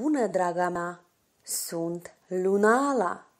bună, draga mea! Sunt Lunala!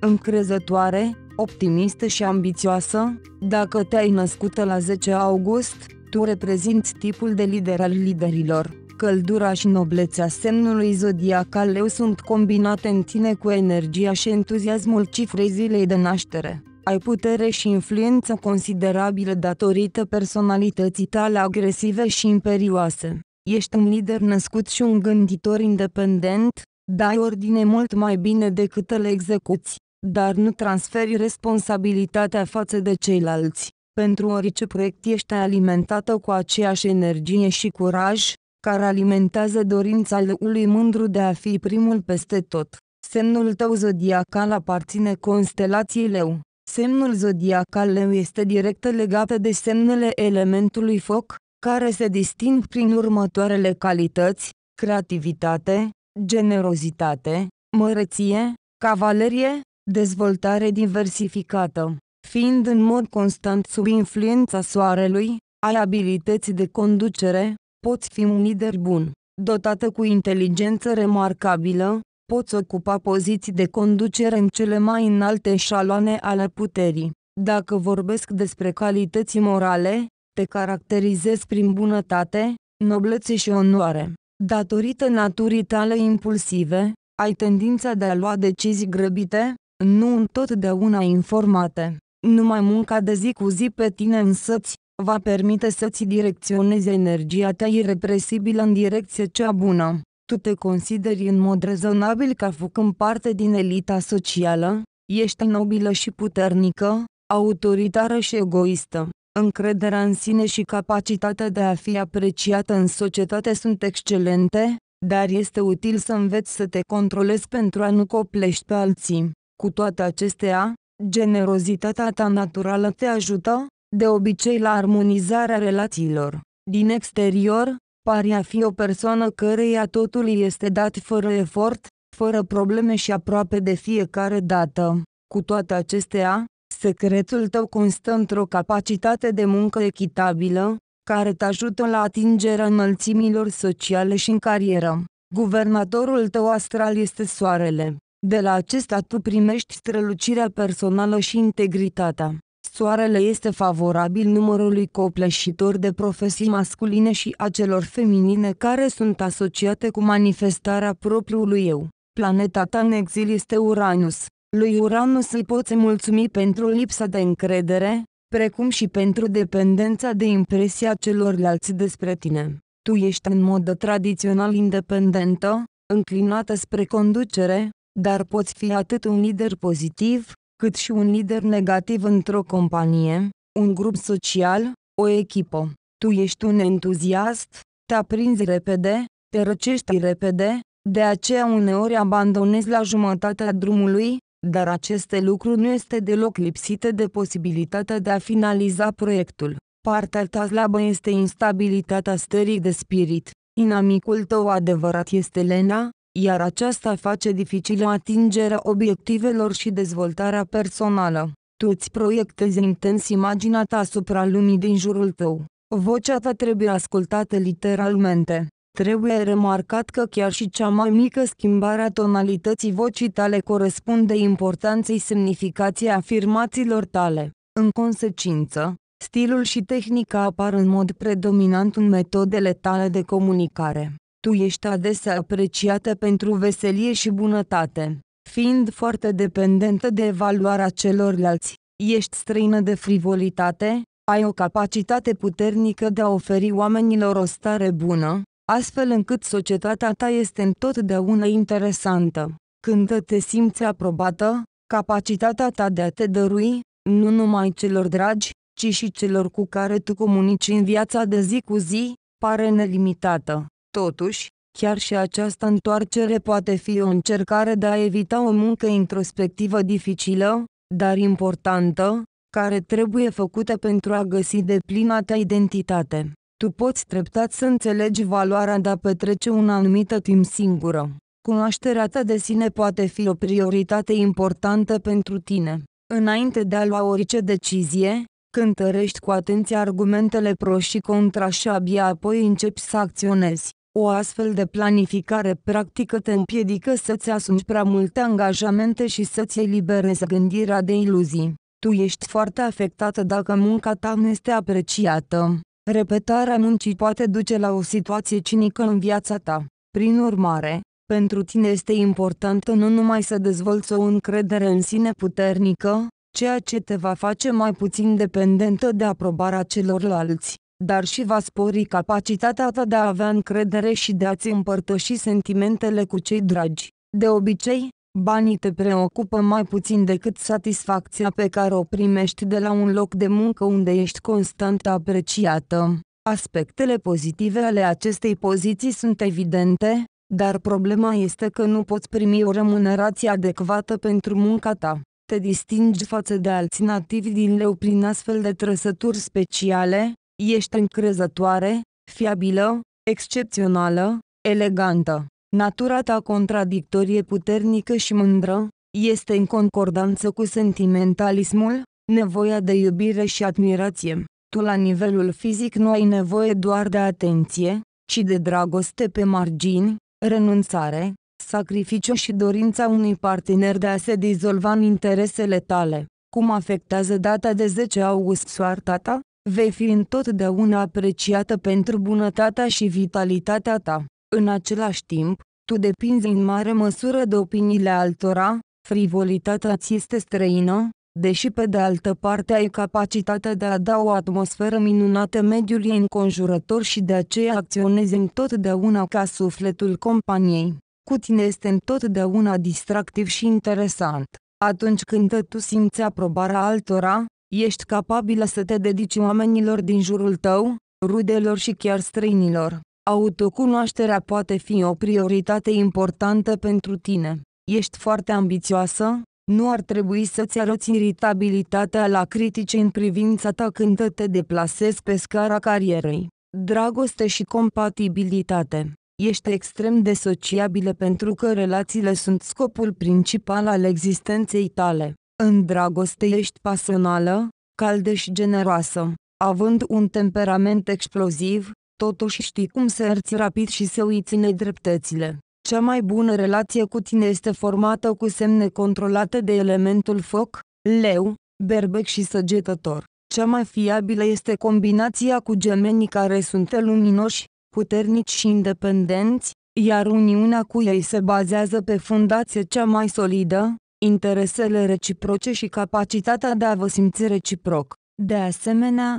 Încrezătoare, optimistă și ambițioasă, dacă te-ai născută la 10 august, tu reprezinți tipul de lider al liderilor. Căldura și noblețea semnului zodiacal leu sunt combinate în tine cu energia și entuziasmul cifrei zilei de naștere. Ai putere și influență considerabilă datorită personalității tale agresive și imperioase. Ești un lider născut și un gânditor independent, dai ordine mult mai bine decât le execuți, dar nu transferi responsabilitatea față de ceilalți. Pentru orice proiect ești alimentată cu aceeași energie și curaj, care alimentează dorința lui mândru de a fi primul peste tot. Semnul tău zodiacal aparține constelației leu. Semnul zodiacal leu este direct legat de semnele elementului foc, care se disting prin următoarele calități, creativitate, generozitate, măreție, cavalerie, dezvoltare diversificată. Fiind în mod constant sub influența soarelui, ai abilități de conducere, poți fi un lider bun. Dotată cu inteligență remarcabilă, poți ocupa poziții de conducere în cele mai înalte șaloane ale puterii. Dacă vorbesc despre calități morale, te caracterizezi prin bunătate, noblețe și onoare. Datorită naturii tale impulsive, ai tendința de a lua decizii grăbite, nu întotdeauna informate. Numai munca de zi cu zi pe tine însăți, va permite să-ți direcționezi energia ta irepresibilă în direcție cea bună. Tu te consideri în mod rezonabil ca făcând parte din elita socială, ești nobilă și puternică, autoritară și egoistă încrederea în sine și capacitatea de a fi apreciată în societate sunt excelente, dar este util să înveți să te controlezi pentru a nu coplești pe alții. Cu toate acestea, generozitatea ta naturală te ajută, de obicei la armonizarea relațiilor. Din exterior, pari a fi o persoană căreia totul este dat fără efort, fără probleme și aproape de fiecare dată. Cu toate acestea, Secretul tău constă într-o capacitate de muncă echitabilă, care te ajută la atingerea înălțimilor sociale și în carieră. Guvernatorul tău astral este soarele. De la acesta tu primești strălucirea personală și integritatea. Soarele este favorabil numărului copleșitor de profesii masculine și a celor feminine care sunt asociate cu manifestarea propriului eu. Planeta ta în exil este Uranus. Lui Uranus îi poți mulțumi pentru lipsa de încredere, precum și pentru dependența de impresia celorlalți despre tine. Tu ești în mod tradițional independentă, înclinată spre conducere, dar poți fi atât un lider pozitiv, cât și un lider negativ într-o companie, un grup social, o echipă. Tu ești un entuziast, te aprinzi repede, te răcești repede, de aceea uneori abandonezi la jumătatea drumului, dar aceste lucru nu este deloc lipsită de posibilitatea de a finaliza proiectul. Partea ta slabă este instabilitatea stării de spirit. Inamicul tău adevărat este lena, iar aceasta face dificilă atingerea obiectivelor și dezvoltarea personală. Tu îți proiectezi intens imaginea ta asupra lumii din jurul tău. Vocea ta trebuie ascultată literalmente. Trebuie remarcat că chiar și cea mai mică schimbare a tonalității vocii tale corespunde importanței semnificației afirmațiilor tale. În consecință, stilul și tehnica apar în mod predominant în metodele tale de comunicare. Tu ești adesea apreciată pentru veselie și bunătate, fiind foarte dependentă de evaluarea celorlalți. Ești străină de frivolitate, ai o capacitate puternică de a oferi oamenilor o stare bună, astfel încât societatea ta este întotdeauna interesantă. Când te simți aprobată, capacitatea ta de a te dărui, nu numai celor dragi, ci și celor cu care tu comunici în viața de zi cu zi, pare nelimitată. Totuși, chiar și această întoarcere poate fi o încercare de a evita o muncă introspectivă dificilă, dar importantă, care trebuie făcută pentru a găsi deplina ta identitate. Tu poți treptat să înțelegi valoarea de a petrece un anumită timp singură. Cunoașterea ta de sine poate fi o prioritate importantă pentru tine. Înainte de a lua orice decizie, cântărești cu atenție argumentele pro și contra și abia apoi începi să acționezi. O astfel de planificare practică te împiedică să-ți asumi prea multe angajamente și să-ți eliberezi gândirea de iluzii. Tu ești foarte afectată dacă munca ta nu este apreciată. Repetarea muncii poate duce la o situație cinică în viața ta. Prin urmare, pentru tine este important nu numai să dezvolți o încredere în sine puternică, ceea ce te va face mai puțin dependentă de aprobarea celorlalți, dar și va spori capacitatea ta de a avea încredere și de a-ți împărtăși sentimentele cu cei dragi. De obicei, Banii te preocupă mai puțin decât satisfacția pe care o primești de la un loc de muncă unde ești constant apreciată. Aspectele pozitive ale acestei poziții sunt evidente, dar problema este că nu poți primi o remunerație adecvată pentru munca ta. Te distingi față de alți nativi din leu prin astfel de trăsături speciale, ești încrezătoare, fiabilă, excepțională, elegantă. Natura ta contradictorie puternică și mândră, este în concordanță cu sentimentalismul, nevoia de iubire și admirație. Tu la nivelul fizic nu ai nevoie doar de atenție, ci de dragoste pe margini, renunțare, sacrificiu și dorința unui partener de a se dizolva în interesele tale. Cum afectează data de 10 august soarta ta? Vei fi întotdeauna apreciată pentru bunătatea și vitalitatea ta. În același timp, tu depinzi în mare măsură de opiniile altora, frivolitatea ți este străină, deși pe de altă parte ai capacitatea de a da o atmosferă minunată mediului înconjurător și de aceea acționezi întotdeauna ca sufletul companiei. Cu tine este întotdeauna distractiv și interesant. Atunci când tu simți aprobarea altora, ești capabilă să te dedici oamenilor din jurul tău, rudelor și chiar străinilor. Autocunoașterea poate fi o prioritate importantă pentru tine. Ești foarte ambițioasă? Nu ar trebui să-ți arăți iritabilitatea la critici în privința ta când te deplasezi pe scara carierei. Dragoste și compatibilitate ești extrem de sociabilă pentru că relațiile sunt scopul principal al existenței tale. În dragoste ești pasională, caldă și generoasă. Având un temperament exploziv, totuși știi cum să erți rapid și să îi ține dreptățile. Cea mai bună relație cu tine este formată cu semne controlate de elementul foc, leu, berbec și săgetător. Cea mai fiabilă este combinația cu gemenii care sunt luminoși, puternici și independenți, iar uniunea cu ei se bazează pe fundație cea mai solidă, interesele reciproce și capacitatea de a vă simți reciproc. De asemenea,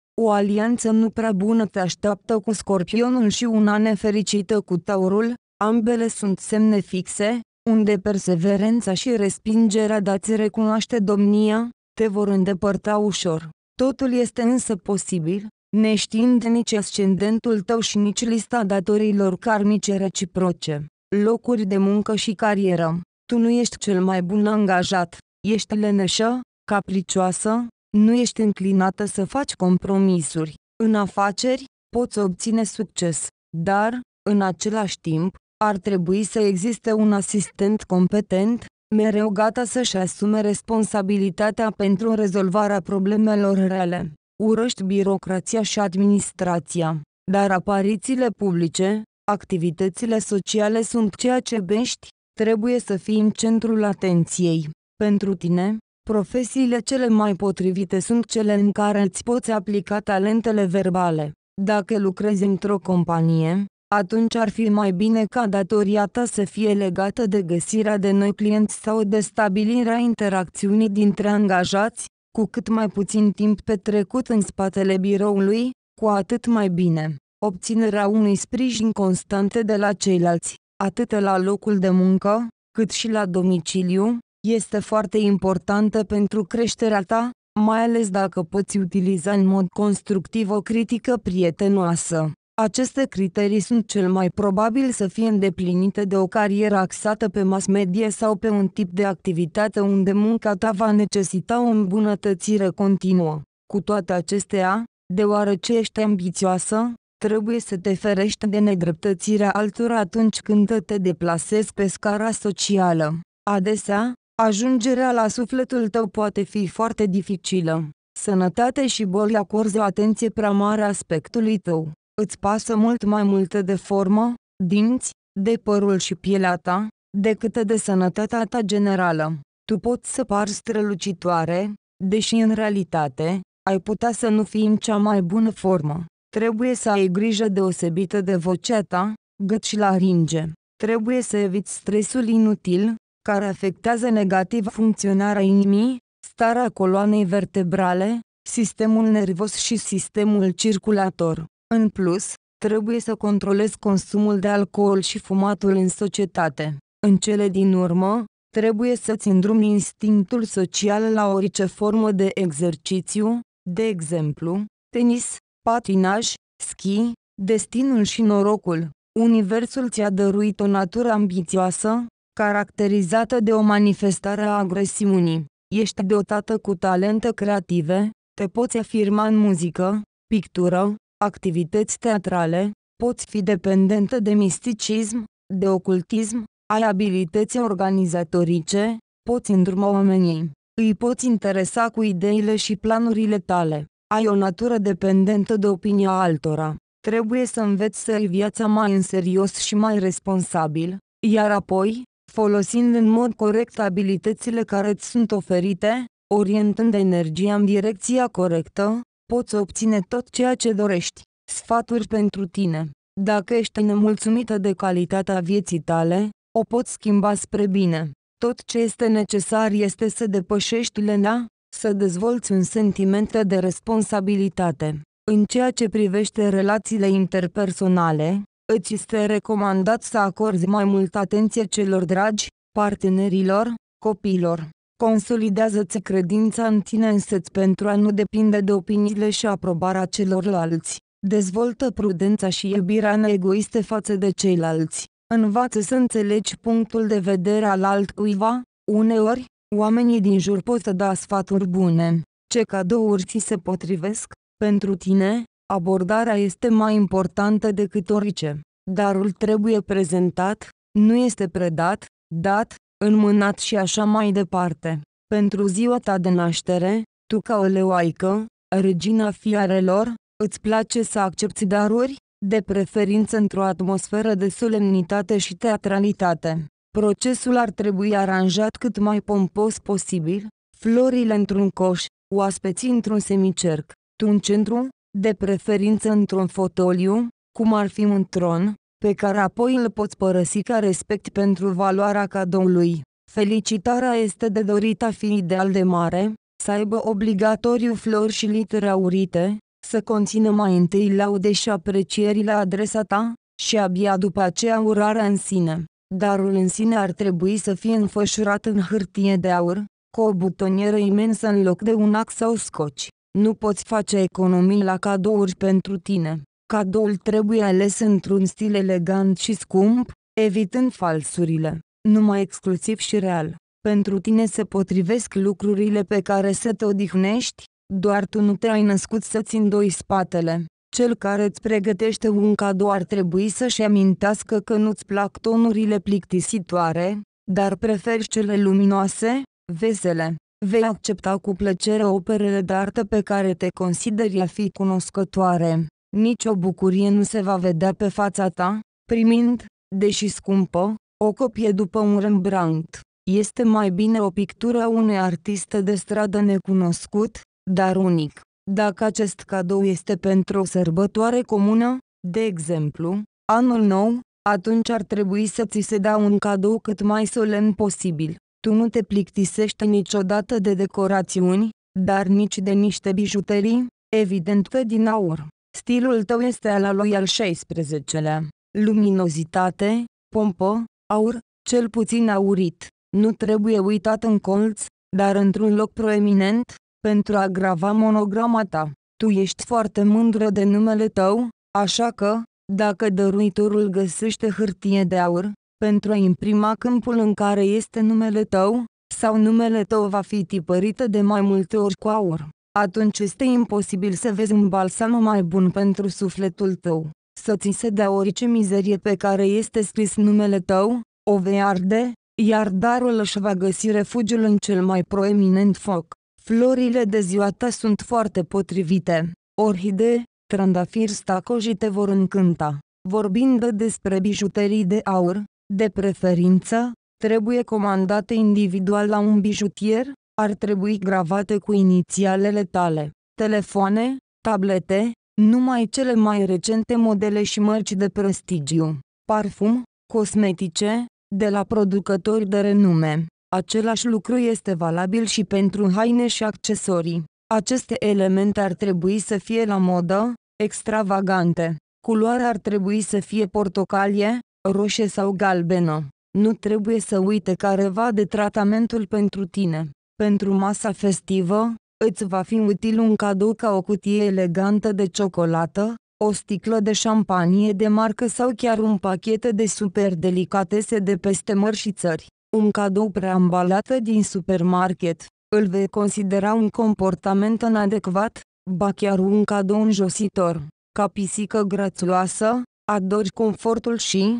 o alianță nu prea bună te așteaptă cu scorpionul și una nefericită cu taurul, ambele sunt semne fixe, unde perseverența și respingerea dați recunoaște domnia, te vor îndepărta ușor. Totul este însă posibil, neștiind nici ascendentul tău și nici lista datorilor karmice reciproce, locuri de muncă și carieră. Tu nu ești cel mai bun angajat, ești leneșă, capricioasă, nu ești înclinată să faci compromisuri. În afaceri, poți obține succes, dar, în același timp, ar trebui să existe un asistent competent, mereu gata să-și asume responsabilitatea pentru rezolvarea problemelor reale. Urăști birocrația și administrația, dar aparițiile publice, activitățile sociale sunt ceea ce bești, trebuie să fii în centrul atenției. Pentru tine, Profesiile cele mai potrivite sunt cele în care îți poți aplica talentele verbale. Dacă lucrezi într-o companie, atunci ar fi mai bine ca datoria ta să fie legată de găsirea de noi clienți sau de stabilirea interacțiunii dintre angajați, cu cât mai puțin timp petrecut în spatele biroului, cu atât mai bine. Obținerea unui sprijin constant de la ceilalți, atât la locul de muncă, cât și la domiciliu, este foarte importantă pentru creșterea ta, mai ales dacă poți utiliza în mod constructiv o critică prietenoasă. Aceste criterii sunt cel mai probabil să fie îndeplinite de o carieră axată pe mass media sau pe un tip de activitate unde munca ta va necesita o îmbunătățire continuă. Cu toate acestea, deoarece ești ambițioasă, trebuie să te ferești de nedreptățirea altora atunci când te deplasezi pe scara socială. Adesea, Ajungerea la sufletul tău poate fi foarte dificilă. Sănătate și boli acorzi o atenție prea mare aspectului tău. Îți pasă mult mai multe de formă, dinți, de părul și pielea ta, decât de sănătatea ta generală. Tu poți să pari strălucitoare, deși în realitate, ai putea să nu fii în cea mai bună formă. Trebuie să ai grijă deosebită de vocea ta, gât și laringe. Trebuie să eviți stresul inutil, care afectează negativ funcționarea inimii, starea coloanei vertebrale, sistemul nervos și sistemul circulator. În plus, trebuie să controlezi consumul de alcool și fumatul în societate. În cele din urmă, trebuie să-ți îndrumi instinctul social la orice formă de exercițiu, de exemplu, tenis, patinaj, schi, destinul și norocul. Universul ți-a dăruit o natură ambițioasă, caracterizată de o manifestare a agresiunii. Ești dotată cu talente creative, te poți afirma în muzică, pictură, activități teatrale, poți fi dependentă de misticism, de ocultism, ai abilități organizatorice, poți îndruma oamenii, îi poți interesa cu ideile și planurile tale, ai o natură dependentă de opinia altora, trebuie să înveți să ai viața mai în serios și mai responsabil, iar apoi, folosind în mod corect abilitățile care îți sunt oferite, orientând energia în direcția corectă, poți obține tot ceea ce dorești. Sfaturi pentru tine. Dacă ești nemulțumită de calitatea vieții tale, o poți schimba spre bine. Tot ce este necesar este să depășești lena, să dezvolți un sentiment de responsabilitate. În ceea ce privește relațiile interpersonale, îți este recomandat să acorzi mai multă atenție celor dragi, partenerilor, copiilor. Consolidează-ți credința în tine însăți pentru a nu depinde de opiniile și aprobarea celorlalți. Dezvoltă prudența și iubirea neegoiste față de ceilalți. Învață să înțelegi punctul de vedere al altcuiva. Uneori, oamenii din jur pot să da sfaturi bune. Ce cadouri ți se potrivesc pentru tine, Abordarea este mai importantă decât orice. Darul trebuie prezentat, nu este predat, dat, înmânat și așa mai departe. Pentru ziua ta de naștere, tu ca o leoaică, regina fiarelor, îți place să accepti daruri, de preferință într-o atmosferă de solemnitate și teatralitate. Procesul ar trebui aranjat cât mai pompos posibil, florile într-un coș, oaspeții într-un semicerc, tu în centru, de preferință într-un fotoliu, cum ar fi un tron, pe care apoi îl poți părăsi ca respect pentru valoarea cadoului. Felicitarea este de dorit a fi ideal de mare, să aibă obligatoriu flori și litere aurite, să conțină mai întâi laude și aprecieri la adresa ta, și abia după aceea urarea în sine. Darul în sine ar trebui să fie înfășurat în hârtie de aur, cu o butonieră imensă în loc de un ax sau scoci. Nu poți face economii la cadouri pentru tine. Cadoul trebuie ales într-un stil elegant și scump, evitând falsurile, numai exclusiv și real. Pentru tine se potrivesc lucrurile pe care să te odihnești, doar tu nu te-ai născut să-ți îndoi spatele. Cel care îți pregătește un cadou ar trebui să-și amintească că nu-ți plac tonurile plictisitoare, dar preferi cele luminoase, vesele. Vei accepta cu plăcere operele de artă pe care te consideri a fi cunoscătoare. Nici o bucurie nu se va vedea pe fața ta, primind, deși scumpă, o copie după un Rembrandt. Este mai bine o pictură a unui artist de stradă necunoscut, dar unic. Dacă acest cadou este pentru o sărbătoare comună, de exemplu, anul nou, atunci ar trebui să ți se dea un cadou cât mai solemn posibil. Tu nu te plictisești niciodată de decorațiuni, dar nici de niște bijuterii, evident că din aur. Stilul tău este al lui al XVI-lea. Luminozitate, pompă, aur, cel puțin aurit. Nu trebuie uitat în colț, dar într-un loc proeminent, pentru a grava monograma ta. Tu ești foarte mândră de numele tău, așa că, dacă dăruitorul găsește hârtie de aur, pentru a imprima câmpul în care este numele tău, sau numele tău va fi tipărită de mai multe ori cu aur. Atunci este imposibil să vezi un balsam mai bun pentru sufletul tău. Să ți se dea orice mizerie pe care este scris numele tău, o vei arde, iar darul își va găsi refugiul în cel mai proeminent foc. Florile de ziua ta sunt foarte potrivite. Orhidee, trandafiri stacoji te vor încânta. Vorbind despre bijuterii de aur, de preferință, trebuie comandate individual la un bijutier, ar trebui gravate cu inițialele tale. Telefoane, tablete, numai cele mai recente modele și mărci de prestigiu. Parfum, cosmetice, de la producători de renume. Același lucru este valabil și pentru haine și accesorii. Aceste elemente ar trebui să fie la modă, extravagante. Culoarea ar trebui să fie portocalie, roșie sau galbenă. Nu trebuie să uite careva de tratamentul pentru tine. Pentru masa festivă, îți va fi util un cadou ca o cutie elegantă de ciocolată, o sticlă de șampanie de marcă sau chiar un pachet de super delicatese de peste mări și țări. Un cadou preambalată din supermarket. Îl vei considera un comportament inadecvat, ba chiar un cadou înjositor. Ca pisică grațuloasă, adori confortul și,